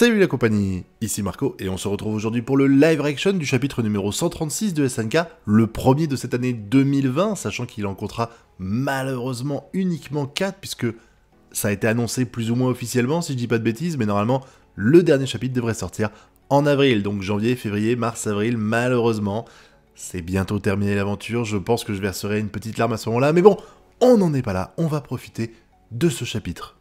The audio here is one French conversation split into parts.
Salut la compagnie, ici Marco et on se retrouve aujourd'hui pour le live reaction du chapitre numéro 136 de SNK, le premier de cette année 2020, sachant qu'il en comptera malheureusement uniquement 4 puisque ça a été annoncé plus ou moins officiellement si je dis pas de bêtises, mais normalement le dernier chapitre devrait sortir en avril, donc janvier, février, mars, avril, malheureusement. C'est bientôt terminé l'aventure, je pense que je verserai une petite larme à ce moment-là, mais bon, on n'en est pas là, on va profiter de ce chapitre.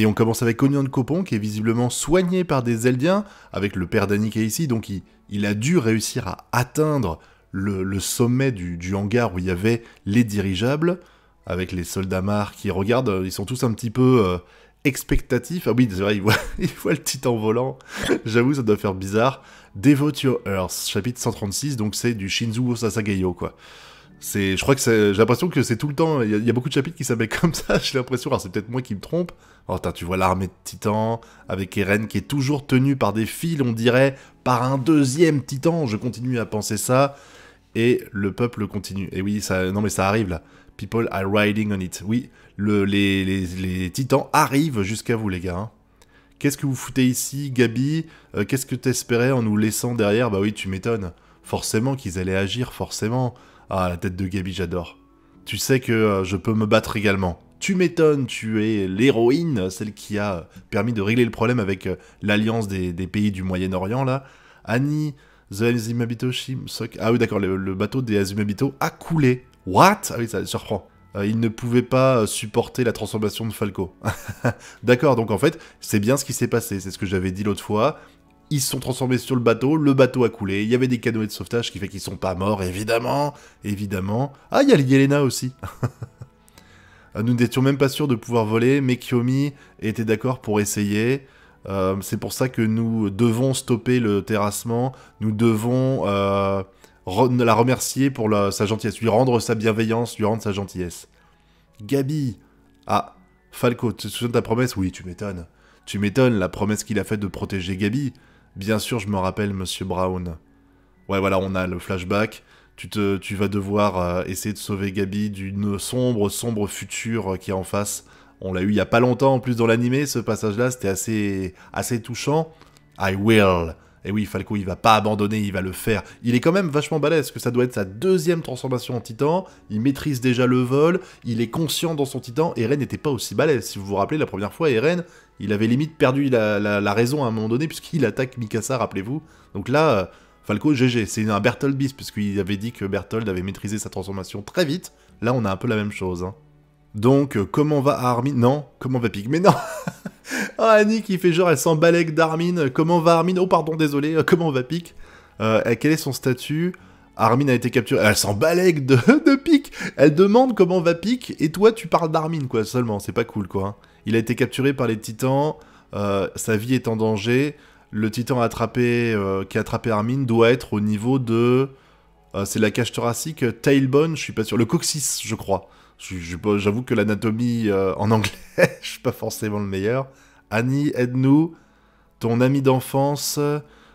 Et on commence avec Ognon de Copon, qui est visiblement soigné par des Eldiens, avec le père d'Annie qui est ici, donc il, a dû réussir à atteindre le, sommet du, hangar où il y avait les dirigeables, avec les soldats mars qui regardent, ils sont tous un petit peu euh, expectatifs. Ah oui, c'est vrai, ils voient, le titan volant, j'avoue, ça doit faire bizarre. Devote Your Earth, chapitre 136, donc c'est du Shinzu Sasagayo, quoi je crois que c'est, j'ai l'impression que c'est tout le temps. Il y, a beaucoup de chapitres qui s'appellent comme ça. J'ai l'impression. Alors c'est peut-être moi qui me trompe. Oh, tu vois l'armée de titans avec Eren qui est toujours tenu par des fils, on dirait, par un deuxième titan. Je continue à penser ça. Et le peuple continue. Et oui, ça, non mais ça arrive là. People are riding on it. Oui, les, titans arrivent jusqu'à vous les gars. Hein. Qu'est-ce que vous foutez ici, Gabi euh, Qu'est-ce que t'espérais en nous laissant derrière Bah oui, tu m'étonnes. Forcément qu'ils allaient agir, forcément. Ah, la tête de Gabi, j'adore. Tu sais que euh, je peux me battre également. Tu m'étonnes, tu es l'héroïne, celle qui a euh, permis de régler le problème avec euh, l'alliance des, pays du Moyen-Orient, là. Annie, The Ah oui, d'accord, le, bateau des Azimabito a coulé. What Ah oui, ça surprend. il ne pouvait pas supporter la transformation de Falco. d'accord, donc en fait, c'est bien ce qui s'est passé, c'est ce que j'avais dit l'autre fois ils se sont transformés sur le bateau, le bateau a coulé, il y avait des canoës de sauvetage qui fait qu'ils sont pas morts, évidemment, évidemment. Ah, il y a Yelena aussi ah, Nous n'étions même pas sûrs de pouvoir voler, mais Kiyomi était d'accord pour essayer. Euh, c'est pour ça que nous devons stopper le terrassement, nous devons euh, la remercier pour sa gentillesse, lui rendre sa bienveillance, lui rendre sa gentillesse. Gabi Ah, Falco, tu te souviens de ta promesse Oui, tu m'étonnes. Tu m'étonnes, la promesse qu'il a faite de protéger Gabi. Bien sûr, je me rappelle Monsieur Brown. Ouais, voilà, on a le flashback. Tu, te, tu vas devoir euh, essayer de sauver Gabi d'une sombre, sombre future euh, qui est en face. On l'a eu il y a pas longtemps en plus dans l'animé, ce passage-là, c'était assez, assez touchant. I will. Et oui, Falco, il va pas abandonner, il va le faire. Il est quand même vachement balèze, que ça doit être sa deuxième transformation en titan. Il maîtrise déjà le vol, il est conscient dans son titan. Eren n'était pas aussi balèze. Si vous vous rappelez, la première fois, Eren, il avait limite perdu la, raison à un moment donné, puisqu'il attaque Mikasa, rappelez-vous. Donc là, euh, Falco, GG, c'est un Bertold bis, puisqu'il avait dit que Bertold avait maîtrisé sa transformation très vite. Là, on a un peu la même chose. Hein. Donc, euh, comment va Armin Non, comment va pique Mais non Oh, Annie qui fait genre, elle s'emballe d'Armin. Comment va Armin Oh, pardon, désolé. Euh, comment va Pic Quel est son statut Armin a été capturé. Elle s'emballe de, de Pic Elle demande comment va Pic, et toi, tu parles d'Armin, quoi, seulement. C'est pas cool, quoi. Hein. Il a été capturé par les titans, euh, sa vie est en danger. Le titan euh, qui a attrapé Armin doit être au niveau de. Euh, c'est la cage thoracique, tailbone, je suis pas sûr. Le coccyx, je crois. J'avoue que l'anatomie en anglais, je suis pas forcément le meilleur. Annie, aide-nous. Ton ami d'enfance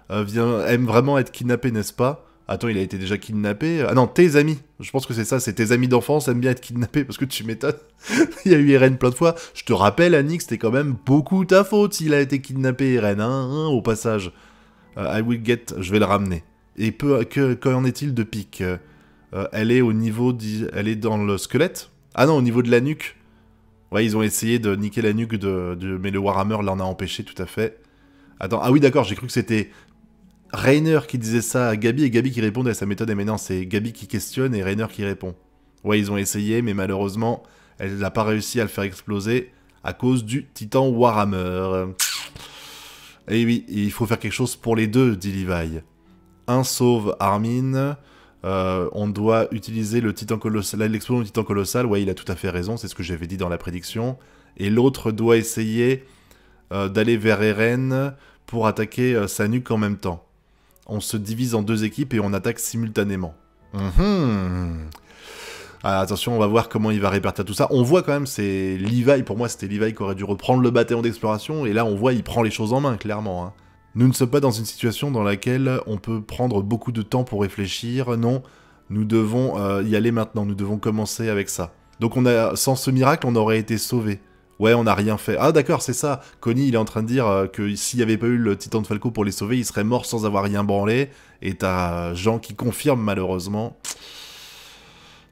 aime vraiment être kidnappé, n'est-ce pas Attends, il a été déjà kidnappé. Euh, ah non, tes amis. Je pense que c'est ça, c'est tes amis d'enfance aiment bien être kidnappés parce que tu m'étonnes. il y a eu Eren plein de fois. Je te rappelle, Annie, c'était quand même beaucoup ta faute s'il a été kidnappé, Eren. Hein, hein, au passage. Euh, I will get, je vais le ramener. Et peu, que, qu'en est-il de Pic euh, Elle est au niveau, elle est dans le squelette Ah non, au niveau de la nuque. Ouais, ils ont essayé de niquer la nuque de mais le Warhammer l'en a empêché tout à fait. Attends, ah oui d'accord, j'ai cru que c'était Rainer qui disait ça à Gabi et Gabi qui répondait à sa méthode. Et maintenant, c'est Gabi qui questionne et Rainer qui répond. Ouais, ils ont essayé, mais malheureusement, elle n'a pas réussi à le faire exploser à cause du titan Warhammer. Et oui, il faut faire quelque chose pour les deux, dit Levi. Un sauve Armin, euh, on doit utiliser le titan colossal, l'explosion du titan colossal, ouais, il a tout à fait raison, c'est ce que j'avais dit dans la prédiction. Et l'autre doit essayer euh, d'aller vers Eren pour attaquer euh, sa nuque en même temps. On se divise en deux équipes et on attaque simultanément. Mhm. Ah, attention, on va voir comment il va répartir tout ça. On voit quand même, c'est Levi, pour moi c'était Levi qui aurait dû reprendre le bataillon d'exploration, et là on voit il prend les choses en main, clairement. Hein. Nous ne sommes pas dans une situation dans laquelle on peut prendre beaucoup de temps pour réfléchir, non, nous devons euh, y aller maintenant, nous devons commencer avec ça. Donc on a, sans ce miracle, on aurait été sauvés ouais, on n'a rien fait. Ah d'accord, c'est ça. Connie, il est en train de dire euh, que s'il n'y avait pas eu le Titan de Falco pour les sauver, il serait mort sans avoir rien branlé. Et t'as Jean qui confirme malheureusement.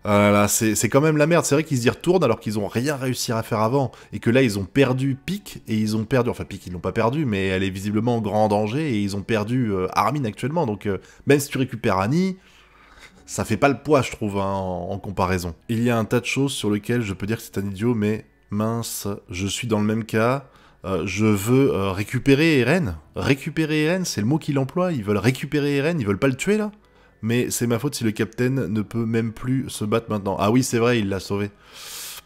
Ah là c'est quand même la merde. C'est vrai qu'ils y retournent alors qu'ils n'ont rien réussi à faire avant. Et que là, ils ont perdu Pic et ils ont perdu. Enfin, Pic, ils l'ont pas perdu, mais elle est visiblement en grand danger et ils ont perdu euh, Armin actuellement. Donc, euh, même si tu récupères Annie, ça fait pas le poids, je trouve, hein, en, comparaison. Il y a un tas de choses sur lesquelles je peux dire que c'est un idiot, mais mince, je suis dans le même cas, euh, je veux euh, récupérer Eren. Récupérer Eren, c'est le mot qu'il emploie. Ils veulent récupérer Eren, ils veulent pas le tuer là. Mais c'est ma faute si le capitaine ne peut même plus se battre maintenant. Ah oui, c'est vrai, il l'a sauvé.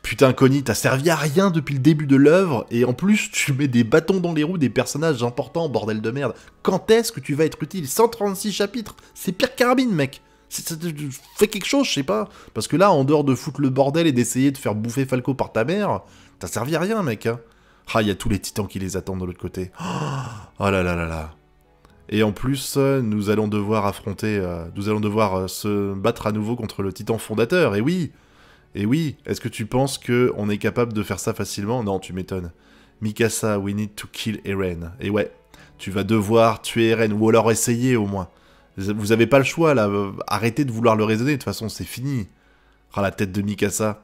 Putain, Connie, t'as servi à rien depuis le début de l'œuvre, et en plus, tu mets des bâtons dans les roues des personnages importants, bordel de merde. Quand est-ce que tu vas être utile 136 chapitres C'est pire carabine, mec Fais quelque chose, je sais pas. Parce que là, en dehors de foutre le bordel et d'essayer de faire bouffer Falco par ta mère, t'as servi à rien, mec. Hein. Ah, il y a tous les titans qui les attendent de l'autre côté. Oh là là là là. Et en plus, euh, nous allons devoir affronter, euh, nous allons devoir euh, se battre à nouveau contre le titan fondateur. Et oui, et oui. Est-ce que tu penses que on est capable de faire ça facilement Non, tu m'étonnes. Mikasa, we need to kill Eren. Et ouais, tu vas devoir tuer Eren ou alors essayer au moins. Vous avez pas le choix là. Arrêtez de vouloir le raisonner. De toute façon, c'est fini. Ah, la tête de Mikasa.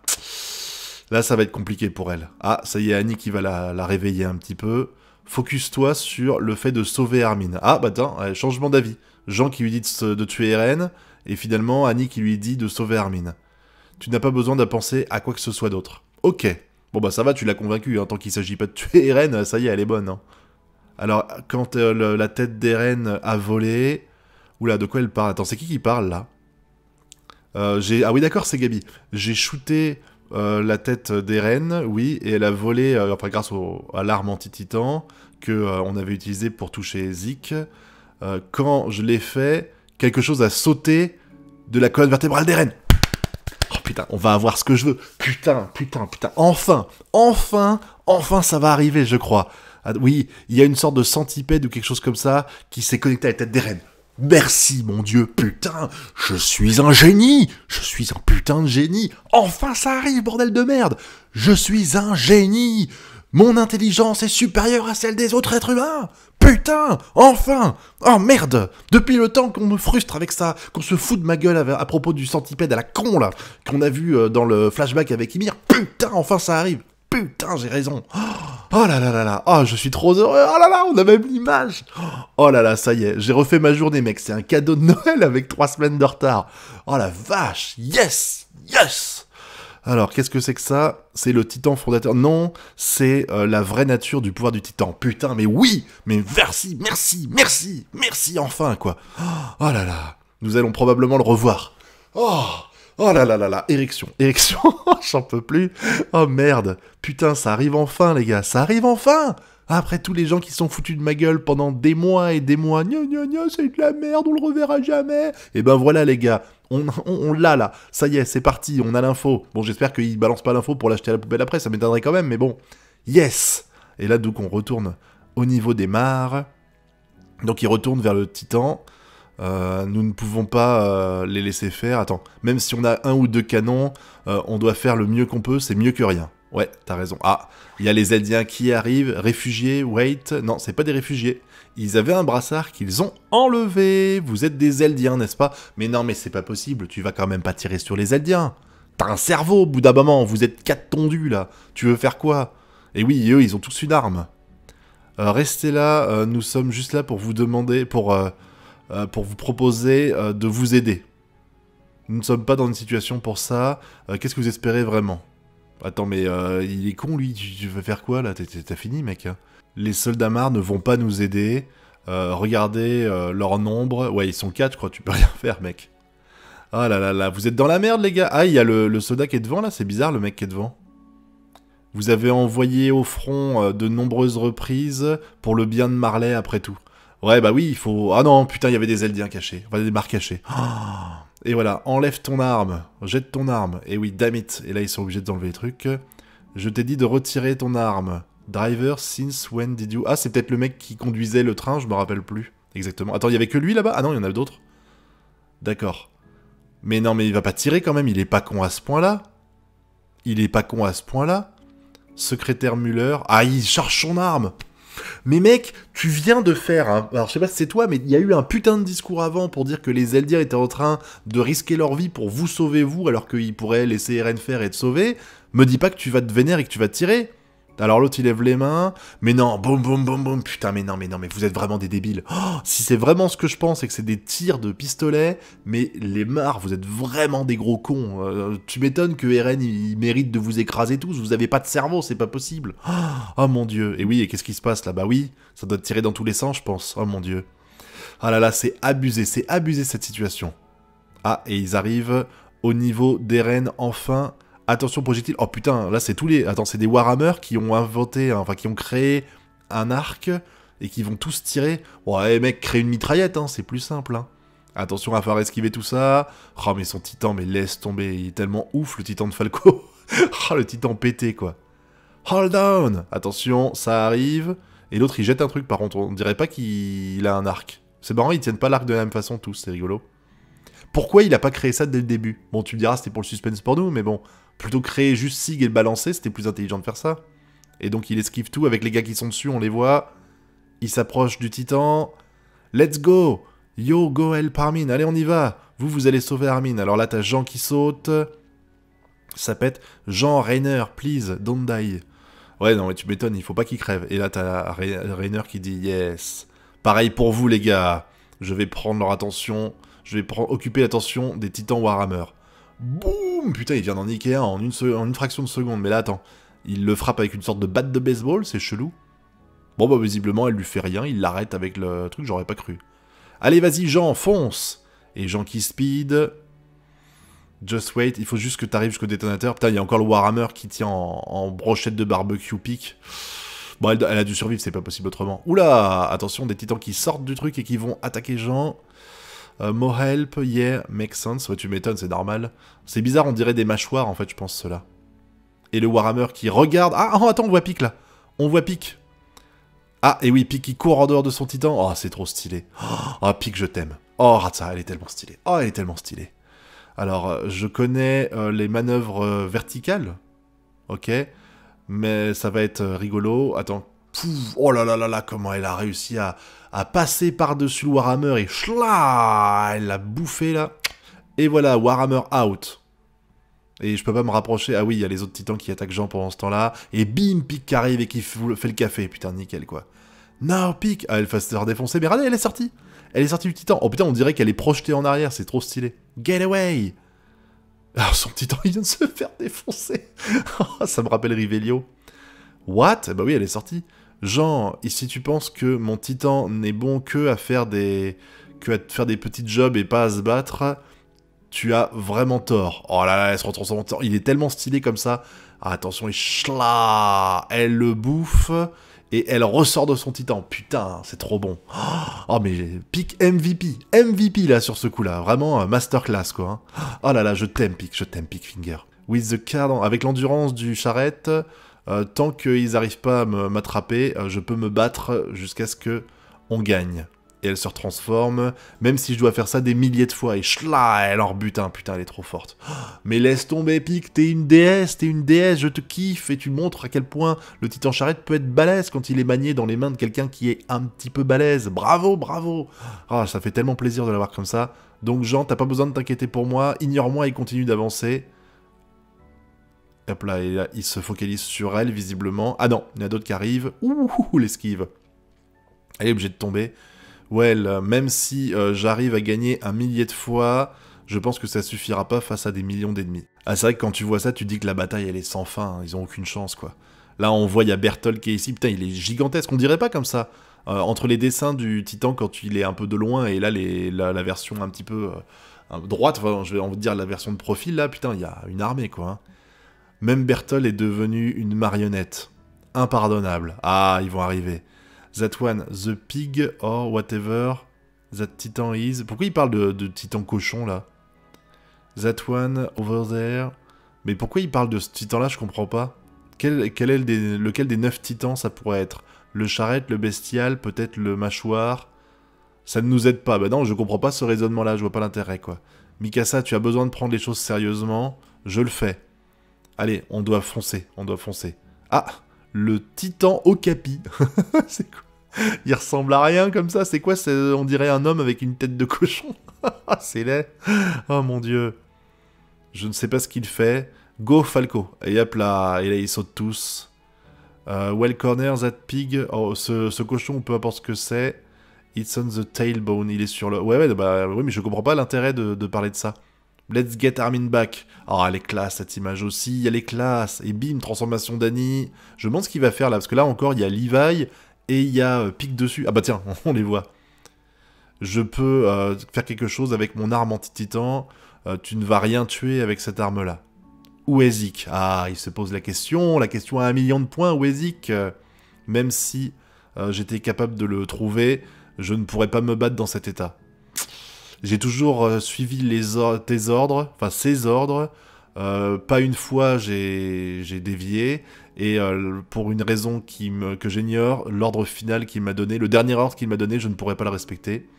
Là, ça va être compliqué pour elle. Ah, ça y est, Annie qui va la, réveiller un petit peu. Focus-toi sur le fait de sauver Armin. Ah, bah attends, euh, changement d'avis. Jean qui lui dit de, tuer Eren, et finalement Annie qui lui dit de sauver Armin. Tu n'as pas besoin de penser à quoi que ce soit d'autre. Ok. Bon bah ça va, tu l'as convaincu, En hein. tant qu'il s'agit pas de tuer Eren, ça y est, elle est bonne. Hein. Alors, quand euh, la tête d'Eren a volé, Oula, de quoi elle parle Attends, c'est qui qui parle là euh, Ah oui, d'accord, c'est Gabi. J'ai shooté euh, la tête d'Eren, oui, et elle a volé, après euh, grâce à l'arme anti-titan que on avait utilisée pour toucher Zik. quand je l'ai fait, quelque chose a sauté de la colonne vertébrale d'Eren. Oh putain, on va avoir ce que je veux. Putain, putain, putain. Enfin, enfin, enfin, ça va arriver, je crois. Ah, oui, il y a une sorte de centipède ou quelque chose comme ça qui s'est connecté à la tête d'Eren. Merci mon Dieu, putain, je suis un génie, je suis un putain de génie, enfin ça arrive, bordel de merde, je suis un génie, mon intelligence est supérieure à celle des autres êtres humains, putain, enfin, oh merde, depuis le temps qu'on me frustre avec ça, qu'on se fout de ma gueule à, propos du centipède à la con là, qu'on a vu euh, dans le flashback avec Ymir, putain, enfin ça arrive, putain, j'ai raison. Oh là là là là, oh, je suis trop heureux. Oh là là, on a même l'image. Oh là là, ça y est, j'ai refait ma journée, mec. C'est un cadeau de Noël avec trois semaines de retard. Oh la vache, yes, yes. Alors, qu'est-ce que c'est que ça C'est le titan fondateur. Non, c'est euh, la vraie nature du pouvoir du titan. Putain, mais oui Mais merci, merci, merci, merci, enfin, quoi. Oh là là, nous allons probablement le revoir. Oh Oh là là là là, érection, érection, j'en peux plus. Oh merde, putain, ça arrive enfin les gars, ça arrive enfin après tous les gens qui sont foutus de ma gueule pendant des mois et des mois, gna gna gna, c'est de la merde, on le reverra jamais. Et eh ben voilà les gars, on, l'a là, ça y est, c'est parti, on a l'info. Bon, j'espère qu'ils balancent pas l'info pour l'acheter à la poubelle après, ça m'étonnerait quand même, mais bon, yes. Et là donc on retourne au niveau des mares, donc ils retournent vers le Titan. Euh, nous ne pouvons pas euh, les laisser faire. Attends, même si on a un ou deux canons, euh, on doit faire le mieux qu'on peut, c'est mieux que rien. Ouais, t'as raison. Ah, il y a les Zeldiens qui arrivent, réfugiés, wait, non, c'est pas des réfugiés. Ils avaient un brassard qu'ils ont enlevé. Vous êtes des Eldiens, n'est-ce pas Mais non, mais c'est pas possible, tu vas quand même pas tirer sur les Eldiens. T'as un cerveau au bout vous êtes quatre tondus là. Tu veux faire quoi Et oui, eux, ils ont tous une arme. restez là, nous sommes juste là pour vous demander, pour euh, pour vous proposer euh, de vous aider. Nous ne sommes pas dans une situation pour ça. Euh, qu'est-ce que vous espérez vraiment Attends, mais il est con, lui. Tu, veux faire quoi, là T'as fini, mec hein Les soldats marres ne vont pas nous aider. regardez leur nombre. Ouais, ils sont quatre, je crois. Tu peux rien faire, mec. Ah là là là, vous êtes dans la merde, les gars. Ah, il y a le, le soldat qui est devant, là. C'est bizarre, le mec qui est devant. Vous avez envoyé au front de nombreuses reprises pour le bien de Marley après tout. Ouais, bah oui, il faut. Ah non, putain, il y avait des Eldiens cachés. Enfin, des barres cachées. et voilà, enlève ton arme, jette ton arme. Et oui, damn it. Et là, ils sont obligés d'enlever les trucs. Je t'ai dit de retirer ton arme. Driver, since when did you. Ah, c'est peut-être le mec qui conduisait le train, je me rappelle plus. Exactement. Attends, il y avait que lui là-bas Ah non, il y en a d'autres. D'accord. Mais non, mais il va pas tirer quand même, il est pas con à ce point-là. Il est pas con à ce point-là. Secrétaire Muller. Ah, il charge son arme mais mec, tu viens de faire, un... alors je sais pas si c'est toi, mais il y a eu un putain de discours avant pour dire que les Eldir étaient en train de risquer leur vie pour vous sauver vous, alors qu'ils pourraient laisser Eren faire et te sauver. Me dis pas que tu vas te vénérer et que tu vas te tirer. Alors l'autre il lève les mains, mais non, boum boum boum boum, putain mais non mais non mais vous êtes vraiment des débiles. Oh, si c'est vraiment ce que je pense et que c'est des tirs de pistolet, mais les marres, vous êtes vraiment des gros cons. Euh, tu m'étonnes que Eren il, mérite de vous écraser tous, vous avez pas de cerveau, c'est pas possible. Oh, oh, mon dieu, et oui, et qu'est-ce qui se passe là Bah oui, ça doit tirer dans tous les sens je pense, oh mon dieu. Ah là là, c'est abusé, c'est abusé cette situation. Ah, et ils arrivent au niveau d'Eren enfin attention projectile. Oh putain, là c'est tous les. Attends, c'est des Warhammer qui ont inventé, enfin qui ont créé un arc et qui vont tous tirer. Ouais, mec, crée une mitraillette, hein, c'est plus simple. Hein. Attention à faire esquiver tout ça. Oh, mais son titan, mais laisse tomber. Il est tellement ouf, le titan de Falco. oh, le titan pété, quoi. Hold down Attention, ça arrive. Et l'autre, il jette un truc, par contre. On dirait pas qu'il a un arc. C'est marrant, ils tiennent pas l'arc de la même façon, tous. C'est rigolo. Pourquoi il n'a pas créé ça dès le début Bon, tu me diras, c'était pour le suspense pour nous, mais bon, plutôt créer juste Sig et le balancer, c'était plus intelligent de faire ça. Et donc il esquive tout avec les gars qui sont dessus, on les voit. Il s'approche du titan. Let's go Yo, go help Armin, allez on y va Vous, vous allez sauver Armin. Alors là, t'as Jean qui saute. Ça pète. Jean, Rainer, please, don't die. Ouais, non, mais tu m'étonnes, il faut pas qu'il crève. Et là, t'as Rainer qui dit yes. Pareil pour vous, les gars. Je vais prendre leur attention je vais occuper l'attention des titans Warhammer. Boum Putain, il vient d'en Ikea en une, en une fraction de seconde, mais là, attends. Il le frappe avec une sorte de batte de baseball, c'est chelou. Bon, bah, visiblement, elle lui fait rien, il l'arrête avec le truc, j'aurais pas cru. Allez, vas-y, Jean, fonce Et Jean qui speed... Just wait, il faut juste que t'arrives jusqu'au détonateur. Putain, il y a encore le Warhammer qui tient en, brochette de barbecue pique. Bon, elle, a dû survivre, c'est pas possible autrement. Oula Attention, des titans qui sortent du truc et qui vont attaquer Jean euh, More help, yeah, makes sense. Ouais, tu m'étonnes, c'est normal. C'est bizarre, on dirait des mâchoires, en fait, je pense, cela. Et le Warhammer qui regarde... Ah, oh, attends, on voit Pic, là. On voit Pic. Ah, et oui, Pic qui court en dehors de son titan. Oh, c'est trop stylé. Oh, oh Pic, je t'aime. Oh, Ratsa, elle est tellement stylée. Oh, elle est tellement stylée. Alors, euh, je connais euh, les manœuvres euh, verticales. Ok. Mais ça va être rigolo. Attends, Pouf, oh là là là là, comment elle a réussi à, passer par-dessus le Warhammer et chla, elle l'a bouffé là. Et voilà, Warhammer out. Et je peux pas me rapprocher. Ah oui, il y a les autres titans qui attaquent Jean pendant ce temps-là. Et bim, Pic qui arrive et qui fait le café. Putain, nickel quoi. No, Pic Ah, elle va se faire défoncer. Mais regardez, elle est sortie Elle est sortie du titan. Oh putain, on dirait qu'elle est projetée en arrière, c'est trop stylé. Get away Alors, son titan, il vient de se faire défoncer. Ça me rappelle Rivelio. What Bah oui, elle est sortie. Genre, si tu penses que mon titan n'est bon que à faire des que à faire des petits jobs et pas à se battre, tu as vraiment tort. Oh là là, elle se son temps. Il est tellement stylé comme ça. Ah, attention, il chla, elle le bouffe et elle ressort de son titan. Putain, c'est trop bon. Oh, mais pick MVP. MVP là sur ce coup-là. Vraiment masterclass quoi. Hein. Oh là là, je t'aime Pic, je t'aime Pic Finger. With the card, avec l'endurance du charrette, euh, tant qu'ils n'arrivent pas à m'attraper, euh, je peux me battre jusqu'à ce que on gagne. Et elle se transforme, même si je dois faire ça des milliers de fois. Et chla, elle en butin, putain, elle est trop forte. Mais laisse tomber, Epic, t'es une déesse, t'es une déesse, je te kiffe. Et tu montres à quel point le titan charrette peut être balèze quand il est manié dans les mains de quelqu'un qui est un petit peu balèze. Bravo, bravo. Ah, ça fait tellement plaisir de l'avoir comme ça. Donc, Jean, t'as pas besoin de t'inquiéter pour moi. Ignore-moi et continue d'avancer. Hop là, il se focalise sur elle, visiblement. Ah non, il y en a d'autres qui arrivent. Ouh, l'esquive. Elle est obligée de tomber. Well, même si euh, j'arrive à gagner un millier de fois, je pense que ça suffira pas face à des millions d'ennemis. Ah, c'est vrai que quand tu vois ça, tu dis que la bataille, elle est sans fin. Hein. Ils ont aucune chance, quoi. Là, on voit, il y a Berthold qui est ici. Putain, il est gigantesque. On dirait pas comme ça. Euh, entre les dessins du Titan quand il est un peu de loin et là, les, la, version un petit peu euh, droite, je vais en dire la version de profil, là, putain, il y a une armée, quoi. Hein. Même Berthold est devenu une marionnette. Impardonnable. Ah, ils vont arriver. That one, the pig or whatever that titan is. Pourquoi il parle de, titan cochon là That one over there. Mais pourquoi il parle de ce titan-là Je comprends pas. Quel, est lequel des neuf titans ça pourrait être Le charrette, le bestial, peut-être le mâchoire Ça ne nous aide pas. Bah non, je comprends pas ce raisonnement-là. Je vois pas l'intérêt quoi. Mikasa, tu as besoin de prendre les choses sérieusement. Je le fais. Allez, on doit foncer, on doit foncer. Ah, le titan Okapi. c'est quoi Il ressemble à rien comme ça. C'est quoi On dirait un homme avec une tête de cochon. c'est laid. Oh mon dieu. Je ne sais pas ce qu'il fait. Go Falco. Et hop là, et là ils sautent tous. Euh, well corner, that pig. Oh, ce, cochon, peu importe ce que c'est. It's on the tailbone. Il est sur le. Ouais, ouais, bah, oui, mais je comprends pas l'intérêt de parler de ça. Let's get Armin back. oh, ah, elle est classe cette image aussi, elle est classe. Et bim, transformation d'Annie. Je me demande ce qu'il va faire là, parce que là encore, il y a Levi et il y a euh, Pic dessus. Ah bah tiens, on les voit. Je peux euh, faire quelque chose avec mon arme anti-titan. Euh, tu ne vas rien tuer avec cette arme là. est Zik Ah, il se pose la question, la question à un million de points, est Zic Même si j'étais capable de le trouver, je ne pourrais pas me battre dans cet état. J'ai toujours euh, suivi tes ordres, enfin ses ordres. Euh, pas une fois j'ai dévié. Et euh, pour une raison que j'ignore, l'ordre final qu'il m'a donné, le dernier ordre qu'il m'a donné, je ne pourrais pas le respecter.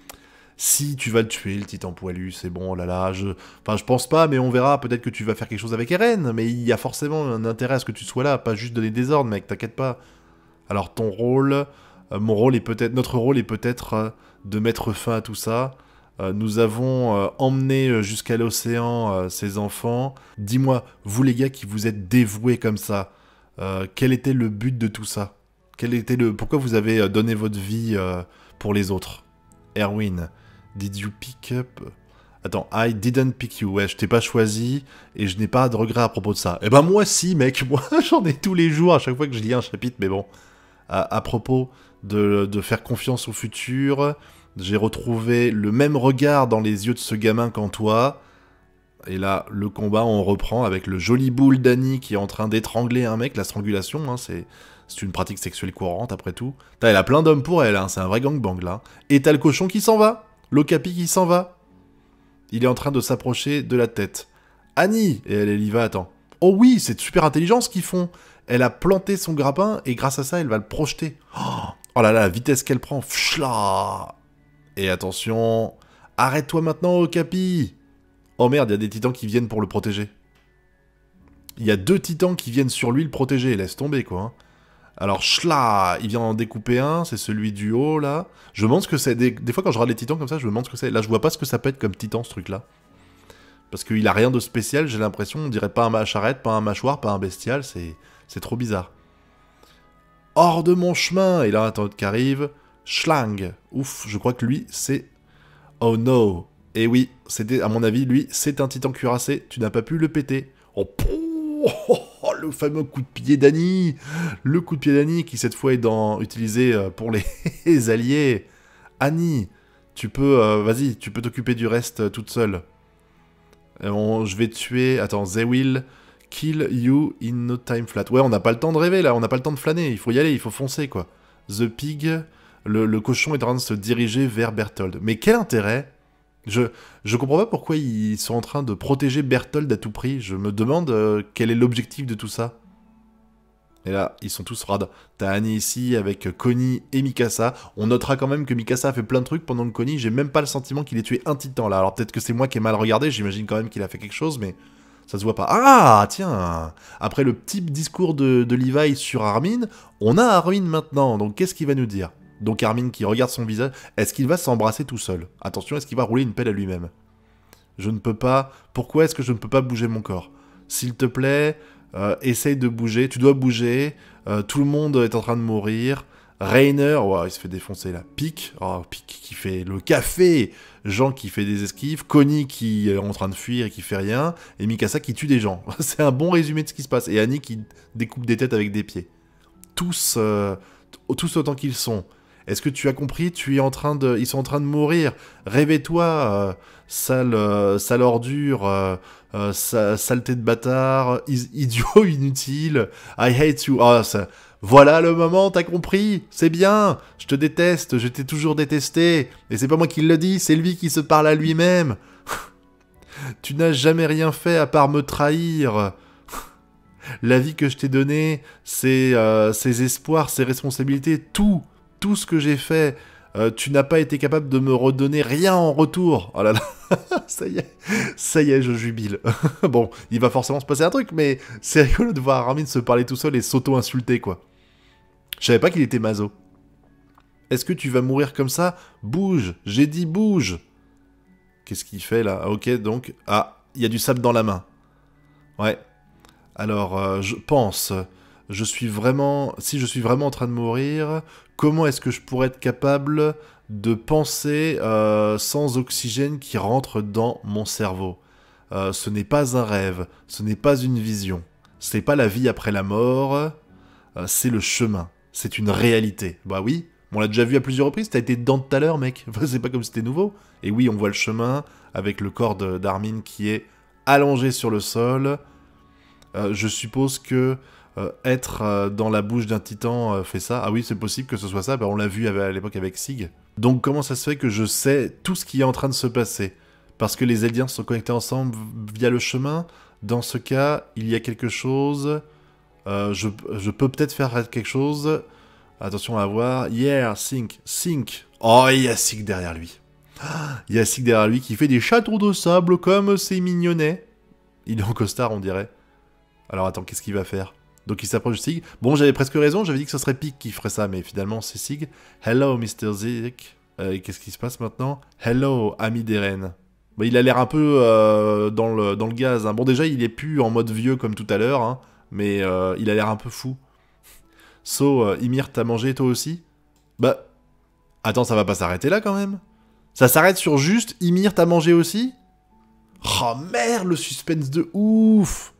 Si tu vas le tuer, le titan poilu, c'est bon, oh là là, je... Enfin, je pense pas, mais on verra, peut-être que tu vas faire quelque chose avec Eren, mais il y a forcément un intérêt à ce que tu sois là, pas juste donner des ordres, mec, t'inquiète pas. Alors ton rôle, mon rôle est peut-être... Notre rôle est peut-être de mettre fin à tout ça, euh, nous avons euh, emmené euh, jusqu'à l'océan ces enfants. Dis-moi, vous les gars qui vous êtes dévoués comme ça, quel était le but de tout ça quel était le... Pourquoi vous avez donné votre vie pour les autres Erwin, did you pick up Attends, I didn't pick you. Ouais, je t'ai pas choisi et je n'ai pas de regrets à propos de ça. Eh ben moi si, mec, moi j'en ai tous les jours à chaque fois que je lis un chapitre, mais bon. À, propos de, faire confiance au futur, j'ai retrouvé le même regard dans les yeux de ce gamin qu'en toi. Et là, le combat, on reprend avec le joli boule d'Annie qui est en train d'étrangler un mec. La strangulation, hein, c'est une pratique sexuelle courante après tout. elle a plein d'hommes pour elle, hein, c'est un vrai gangbang là. Et t'as le cochon qui s'en va. Lokapi qui s'en va. Il est en train de s'approcher de la tête. Annie Et elle, elle y va, attends. Oh oui, c'est super intelligent ce qu'ils font. Elle a planté son grappin et grâce à ça, elle va le projeter. Oh, oh là là, la vitesse qu'elle prend. Fchla et attention, arrête-toi maintenant, Okapi oh, oh merde, il y a des titans qui viennent pour le protéger. Il y a deux titans qui viennent sur lui le protéger, laisse tomber quoi. Hein. Alors, schla, il vient en découper un, c'est celui du haut là. Je me demande ce que c'est. Des, fois, quand je regarde les titans comme ça, je me demande ce que c'est. Là, je vois pas ce que ça peut être comme titan ce truc là. Parce qu'il a rien de spécial, j'ai l'impression. On dirait pas un macharette, pas un mâchoire, pas un bestial, c'est trop bizarre. Hors de mon chemin Et là, un qu'arrive. arrive. Schlang. Ouf, je crois que lui, c'est... Oh no Et eh oui, c'était, à mon avis, lui, c'est un titan cuirassé, tu n'as pas pu le péter. Oh, le fameux coup de pied d'Annie Le coup de pied d'Annie qui, cette fois, est dans... utilisé euh, pour les, alliés. Annie, tu peux... Euh, vas-y, tu peux t'occuper du reste euh, toute seule. je vais tuer... Attends, They will kill you in no time flat. Ouais, on n'a pas le temps de rêver, là. On n'a pas le temps de flâner. Il faut y aller, il faut foncer, quoi. The pig le, cochon est en train de se diriger vers Berthold. Mais quel intérêt je, je comprends pas pourquoi ils sont en train de protéger Berthold à tout prix. Je me demande euh, quel est l'objectif de tout ça. Et là, ils sont tous rad. T'as Annie ici avec Connie et Mikasa. On notera quand même que Mikasa a fait plein de trucs pendant que Connie, j'ai même pas le sentiment qu'il ait tué un titan là. Alors peut-être que c'est moi qui ai mal regardé, j'imagine quand même qu'il a fait quelque chose, mais ça se voit pas. Ah, tiens Après le petit discours de, de Levi sur Armin, on a Armin maintenant, donc qu'est-ce qu'il va nous dire donc Armin qui regarde son visage, est-ce qu'il va s'embrasser tout seul Attention, est-ce qu'il va rouler une pelle à lui-même Je ne peux pas... Pourquoi est-ce que je ne peux pas bouger mon corps S'il te plaît, euh, essaye de bouger, tu dois bouger, euh, tout le monde est en train de mourir. Rainer, wow, oh, il se fait défoncer là. Pic, Pic qui fait le café. Jean qui fait des esquives. Connie qui est en train de fuir et qui fait rien. Et Mikasa qui tue des gens. C'est un bon résumé de ce qui se passe. Et Annie qui découpe des têtes avec des pieds. Tous, euh, tous autant qu'ils sont, est-ce que tu as compris Tu es en train de, ils sont en train de mourir. Réveille-toi, euh, sale, euh, sale ordure, euh, saleté de bâtard, idiot inutile. I hate you. Ah, voilà le moment, t'as compris C'est bien. Je te déteste. Je t'ai toujours détesté. Et c'est pas moi qui le dis, c'est lui qui se parle à lui-même. tu n'as jamais rien fait à part me trahir. La vie que je t'ai donnée, ses espoirs, ses responsabilités, tout tout ce que j'ai fait, euh, tu n'as pas été capable de me redonner rien en retour. Oh là là, ça y est, ça y est, je jubile. bon, il va forcément se passer un truc, mais c'est rigolo de voir Armin se parler tout seul et s'auto-insulter, quoi. Je savais pas qu'il était mazo. Est-ce que tu vas mourir comme ça Bouge J'ai dit bouge Qu'est-ce qu'il fait là Ok, donc... Ah, il y a du sable dans la main. Ouais. Alors, euh, je pense je suis vraiment, si je suis vraiment en train de mourir, comment est-ce que je pourrais être capable de penser euh, sans oxygène qui rentre dans mon cerveau euh, Ce n'est pas un rêve, ce n'est pas une vision, ce n'est pas la vie après la mort, euh, c'est le chemin, c'est une réalité. Bah oui, on l'a déjà vu à plusieurs reprises, t'as été dedans tout à l'heure, mec. c'est pas comme si c'était nouveau. Et oui, on voit le chemin avec le corps d'Armin qui est allongé sur le sol. je suppose que euh, être euh, dans la bouche d'un titan euh, fait ça. Ah oui, c'est possible que ce soit ça, bah, on l'a vu à l'époque avec Sig. Donc comment ça se fait que je sais tout ce qui est en train de se passer Parce que les Eldiens sont connectés ensemble via le chemin Dans ce cas, il y a quelque chose... je, peux peut-être faire quelque chose. Attention à voir. Yeah, Sink, Sink. Oh, il y a Sig derrière lui. Il y a Sig derrière lui qui fait des châteaux de sable comme c'est mignonnet. Il est en costard, on dirait. Alors attends, qu'est-ce qu'il va faire donc il s'approche de Sig. Bon, j'avais presque raison, j'avais dit que ce serait Pic qui ferait ça, mais finalement c'est Sig. Hello, Mr. Zig. Euh, qu'est-ce qui se passe maintenant Hello, ami des Bah, il a l'air un peu euh, dans, le, dans le gaz. Hein. Bon, déjà, il est plus en mode vieux comme tout à l'heure, hein, mais euh, il a l'air un peu fou. So, Ymir, t'as mangé toi aussi Bah, attends, ça va pas s'arrêter là quand même Ça s'arrête sur juste Ymir, t'as mangé aussi Oh merde, le suspense de ouf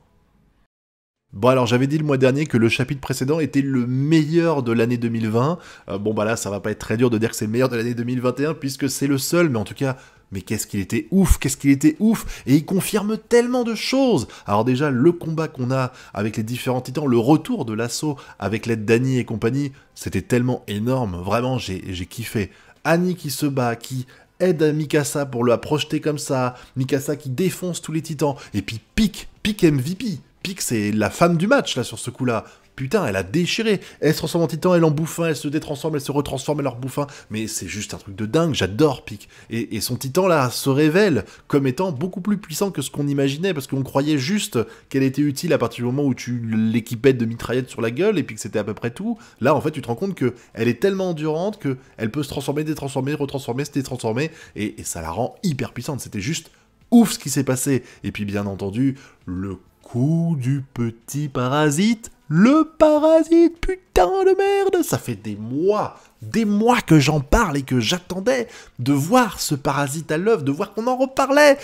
Bon alors j'avais dit le mois dernier que le chapitre précédent était le meilleur de l'année 2020. Euh, bon bah là ça va pas être très dur de dire que c'est le meilleur de l'année 2021 puisque c'est le seul, mais en tout cas mais qu'est-ce qu'il était ouf, qu'est-ce qu'il était ouf, et il confirme tellement de choses. Alors déjà, le combat qu'on a avec les différents titans, le retour de l'assaut avec l'aide d'Annie et compagnie, c'était tellement énorme, vraiment j'ai kiffé. Annie qui se bat, qui aide Mikasa pour le projeter comme ça, Mikasa qui défonce tous les titans, et puis pique, pique MVP, Pic, c'est la femme du match, là, sur ce coup-là. Putain, elle a déchiré. Elle se transforme en titan, elle en bouffin, elle se détransforme, elle se retransforme, elle leur bouffin, Mais c'est juste un truc de dingue, j'adore Pic. Et, son titan là se révèle comme étant beaucoup plus puissant que ce qu'on imaginait, parce qu'on croyait juste qu'elle était utile à partir du moment où tu l'équipais de mitraillettes sur la gueule et puis que c'était à peu près tout. Là, en fait, tu te rends compte que elle est tellement endurante que elle peut se transformer, détransformer, retransformer, se détransformer, et, et ça la rend hyper puissante. C'était juste ouf ce qui s'est passé. Et puis bien entendu, le coup du petit parasite. Le parasite, putain de merde Ça fait des mois, des mois que j'en parle et que j'attendais de voir ce parasite à l'œuvre, de voir qu'on en reparlait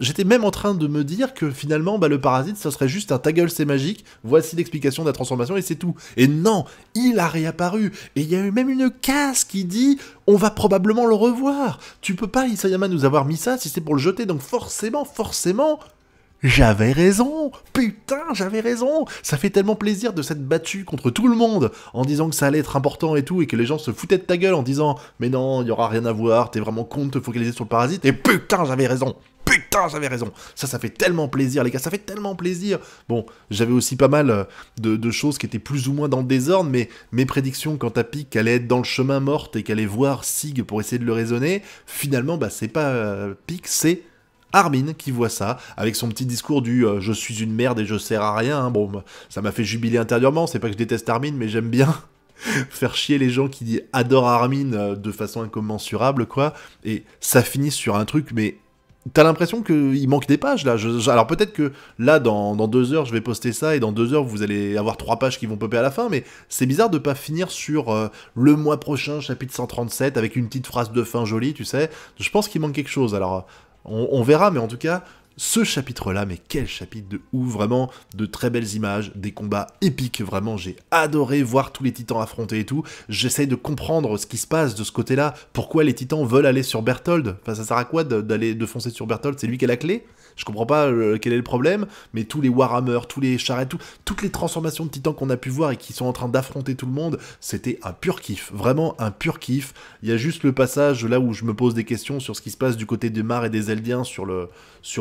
J'étais même en train de me dire que finalement, bah, le parasite, ça serait juste un ta gueule, c'est magique, voici l'explication de la transformation et c'est tout. Et non, il a réapparu Et il y a eu même une case qui dit « On va probablement le revoir !» Tu peux pas, Isayama, nous avoir mis ça si c'est pour le jeter, donc forcément, forcément, j'avais raison, putain, j'avais raison. Ça fait tellement plaisir de s'être battu contre tout le monde en disant que ça allait être important et tout, et que les gens se foutaient de ta gueule en disant, mais non, il y aura rien à voir, t'es vraiment con de te focaliser sur le parasite, et putain, j'avais raison. Putain, j'avais raison. Ça, ça fait tellement plaisir, les gars. Ça fait tellement plaisir. Bon, j'avais aussi pas mal euh, de, choses qui étaient plus ou moins dans le désordre, mais mes prédictions quant à Pic qu'elle allait être dans le chemin morte et qu'elle allait voir Sig pour essayer de le raisonner, finalement, bah, c'est pas euh, Pic, c'est Armin qui voit ça, avec son petit discours du euh, je suis une merde et je sers à rien hein. Bon, bah, ça m'a fait jubiler intérieurement, c'est pas que je déteste Armin, mais j'aime bien faire chier les gens qui adorent Armin euh, de façon incommensurable, quoi. Et ça finit sur un truc, mais T'as l'impression qu'il manque des pages là. alors peut-être que là, dans, deux heures, je vais poster ça et dans deux heures, vous allez avoir trois pages qui vont popper à la fin. Mais c'est bizarre de pas finir sur euh, le mois prochain, chapitre 137, avec une petite phrase de fin jolie, tu sais. Je pense qu'il manque quelque chose. Alors on, verra, mais en tout cas, ce chapitre-là, mais quel chapitre de ouf, vraiment de très belles images, des combats épiques, vraiment j'ai adoré voir tous les titans affronter et tout. J'essaye de comprendre ce qui se passe de ce côté-là, pourquoi les titans veulent aller sur Berthold. Enfin, ça sert à quoi d'aller de foncer sur Berthold C'est lui qui a la clé je comprends pas euh, quel est le problème, mais tous les Warhammer, tous les charrettes, toutes les transformations de titans qu'on a pu voir et qui sont en train d'affronter tout le monde, c'était un pur kiff, vraiment un pur kiff. Il y a juste le passage là où je me pose des questions sur ce qui se passe du côté des Mars et des Eldiens sur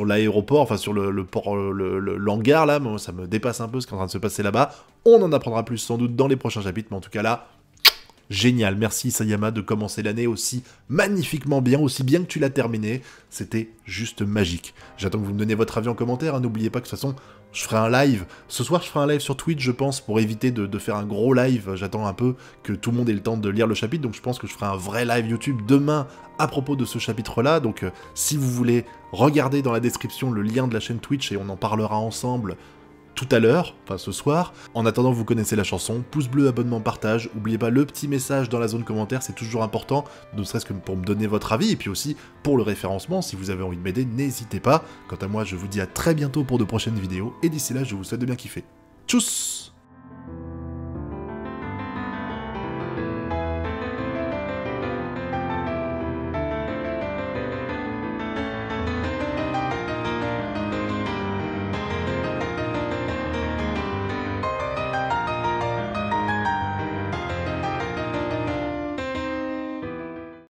l'aéroport, enfin sur le, port, euh, le, là, ça me dépasse un peu ce qui est en train de se passer là-bas. On en apprendra plus sans doute dans les prochains chapitres, mais en tout cas là, génial. Merci Sayama de commencer l'année aussi magnifiquement bien, aussi bien que tu l'as terminée. C'était juste magique. J'attends que vous me donniez votre avis en commentaire. Hein. N'oubliez pas que de toute façon, je ferai un live. Ce soir, je ferai un live sur Twitch, je pense, pour éviter de, faire un gros live. J'attends un peu que tout le monde ait le temps de lire le chapitre. Donc je pense que je ferai un vrai live YouTube demain à propos de ce chapitre-là. Donc euh, si vous voulez, regarder dans la description le lien de la chaîne Twitch et on en parlera ensemble tout à l'heure, enfin ce soir. En attendant, vous connaissez la chanson, pouce bleu, abonnement, partage, n'oubliez pas le petit message dans la zone commentaire, c'est toujours important, ne serait-ce que pour me donner votre avis, et puis aussi pour le référencement, si vous avez envie de m'aider, n'hésitez pas. Quant à moi, je vous dis à très bientôt pour de prochaines vidéos, et d'ici là, je vous souhaite de bien kiffer. Tchuss